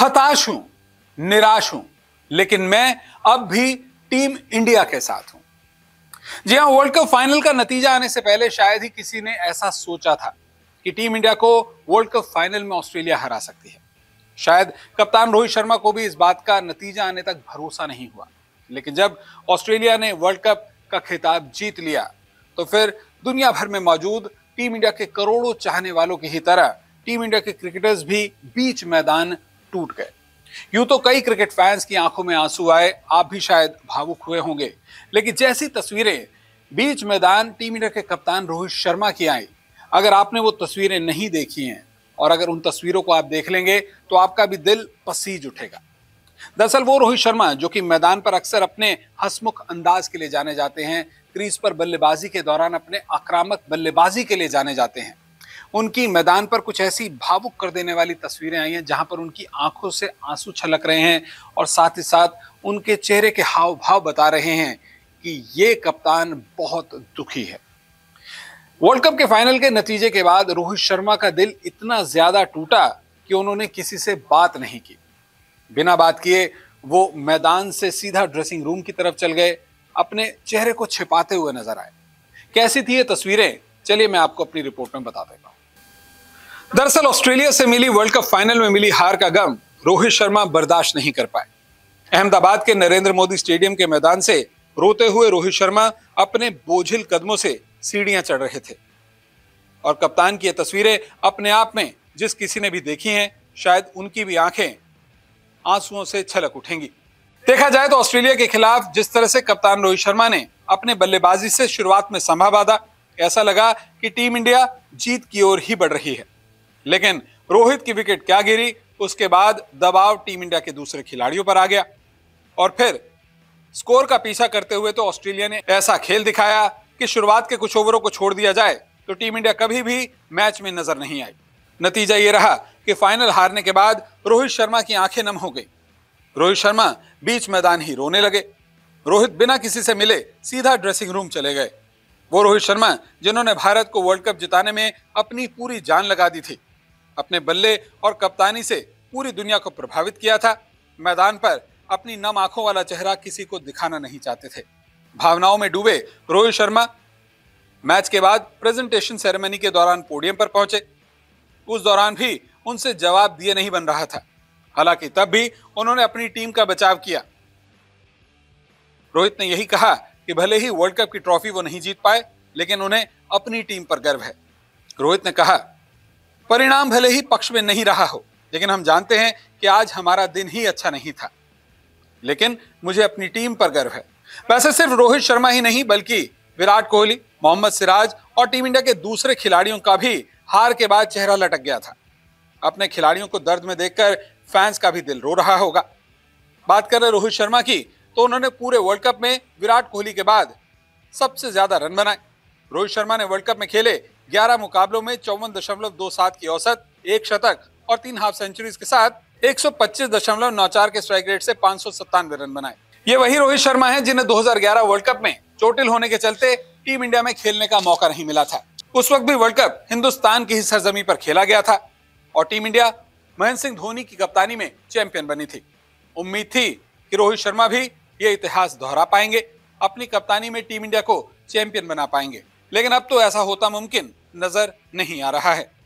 हताश हूं निराश हूं लेकिन मैं अब भी टीम इंडिया के साथ हूं जी हां वर्ल्ड कप फाइनल का नतीजा आने से पहले शायद ही किसी ने ऐसा सोचा था कि टीम इंडिया को वर्ल्ड कप फाइनल में ऑस्ट्रेलिया हरा सकती है शायद कप्तान रोहित शर्मा को भी इस बात का नतीजा आने तक भरोसा नहीं हुआ लेकिन जब ऑस्ट्रेलिया ने वर्ल्ड कप का खिताब जीत लिया तो फिर दुनिया भर में मौजूद टीम इंडिया के करोड़ों चाहने वालों की ही तरह टीम इंडिया के क्रिकेटर्स भी बीच मैदान टूट गए यूं तो कई क्रिकेट फैंस की आंखों में आंसू आए आप भी शायद भावुक हुए होंगे लेकिन जैसी तस्वीरें बीच मैदान टीम इंडिया के कप्तान रोहित शर्मा की आई अगर आपने वो तस्वीरें नहीं देखी हैं और अगर उन तस्वीरों को आप देख लेंगे तो आपका भी दिल पसीज उठेगा दरअसल वो रोहित शर्मा जो कि मैदान पर अक्सर अपने हसमुख अंदाज के लिए जाने जाते हैं क्रीज पर बल्लेबाजी के दौरान अपने आक्रामक बल्लेबाजी के लिए जाने जाते हैं उनकी मैदान पर कुछ ऐसी भावुक कर देने वाली तस्वीरें आई हैं जहां पर उनकी आंखों से आंसू छलक रहे हैं और साथ ही साथ उनके चेहरे के हाव भाव बता रहे हैं कि ये कप्तान बहुत दुखी है वर्ल्ड कप के फाइनल के नतीजे के बाद रोहित शर्मा का दिल इतना ज्यादा टूटा कि उन्होंने किसी से बात नहीं की बिना बात किए वो मैदान से सीधा ड्रेसिंग रूम की तरफ चल गए अपने चेहरे को छिपाते हुए नजर आए कैसी थी ये तस्वीरें चलिए मैं आपको अपनी रिपोर्ट में बता देता हूँ दरअसल ऑस्ट्रेलिया से मिली वर्ल्ड कप फाइनल में मिली हार का गम रोहित शर्मा बर्दाश्त नहीं कर पाए अहमदाबाद के नरेंद्र मोदी स्टेडियम के मैदान से रोते हुए रोहित शर्मा अपने बोझिल कदमों से सीढ़ियां चढ़ रहे थे और कप्तान की ये तस्वीरें अपने आप में जिस किसी ने भी देखी हैं शायद उनकी भी आंखें आंसुओं से छलक उठेंगी देखा जाए तो ऑस्ट्रेलिया के खिलाफ जिस तरह से कप्तान रोहित शर्मा ने अपने बल्लेबाजी से शुरुआत में संभा बाधा ऐसा लगा कि टीम इंडिया जीत की ओर ही बढ़ रही है लेकिन रोहित की विकेट क्या गिरी उसके बाद दबाव टीम इंडिया के दूसरे खिलाड़ियों पर आ गया और फिर स्कोर का पीछा करते हुए तो ऑस्ट्रेलिया ने ऐसा खेल दिखाया कि शुरुआत के कुछ ओवरों को छोड़ दिया जाए तो टीम इंडिया कभी भी मैच में नजर नहीं आई नतीजा ये रहा कि फाइनल हारने के बाद रोहित शर्मा की आंखें नम हो गई रोहित शर्मा बीच मैदान ही रोने लगे रोहित बिना किसी से मिले सीधा ड्रेसिंग रूम चले गए वो रोहित शर्मा जिन्होंने भारत को वर्ल्ड कप जिताने में अपनी पूरी जान लगा दी थी अपने बल्ले और कप्तानी से पूरी दुनिया को प्रभावित किया था मैदान पर अपनी नम आंखों वाला चेहरा किसी को दिखाना नहीं चाहते थे भावनाओं में डूबे रोहित शर्मा मैच के बाद प्रेजेंटेशन सेरेमनी के दौरान पोडियम पर पहुंचे उस दौरान भी उनसे जवाब दिए नहीं बन रहा था हालांकि तब भी उन्होंने अपनी टीम का बचाव किया रोहित ने यही कहा कि भले ही वर्ल्ड कप की ट्रॉफी वो नहीं जीत पाए लेकिन उन्हें अपनी टीम पर गर्व है रोहित ने कहा परिणाम भले ही पक्ष में नहीं रहा हो लेकिन हम जानते हैं कि आज हमारा दिन ही अच्छा नहीं था लेकिन मुझे अपनी टीम पर गर्व है वैसे सिर्फ रोहित शर्मा ही नहीं बल्कि विराट कोहली मोहम्मद सिराज और टीम इंडिया के दूसरे खिलाड़ियों का भी हार के बाद चेहरा लटक गया था अपने खिलाड़ियों को दर्द में देखकर फैंस का भी दिल रो रहा होगा बात कर रहे रोहित शर्मा की तो उन्होंने पूरे वर्ल्ड कप में विराट कोहली के बाद सबसे ज्यादा रन बनाए रोहित शर्मा ने वर्ल्ड कप में खेले 11 मुकाबलों में चौवन दशमलव दो सात की औसत एक शतक और तीन हाफ सेंचुरीज के साथ एक सौ पच्चीस दशमलव नौ चार के स्ट्राइक रेट से पांच सौ सत्तानवे रन बनाए ये वही रोहित शर्मा है जिन्हें 2011 वर्ल्ड कप में चोटिल होने के चलते टीम इंडिया में खेलने का मौका नहीं मिला था उस वक्त भी वर्ल्ड कप हिंदुस्तान की ही सरजमी पर खेला गया था और टीम इंडिया महेंद्र सिंह धोनी की कप्तानी में चैंपियन बनी थी उम्मीद थी कि रोहित शर्मा भी ये इतिहास दोहरा पाएंगे अपनी कप्तानी में टीम इंडिया को चैंपियन बना पाएंगे लेकिन अब तो ऐसा होता मुमकिन नजर नहीं आ रहा है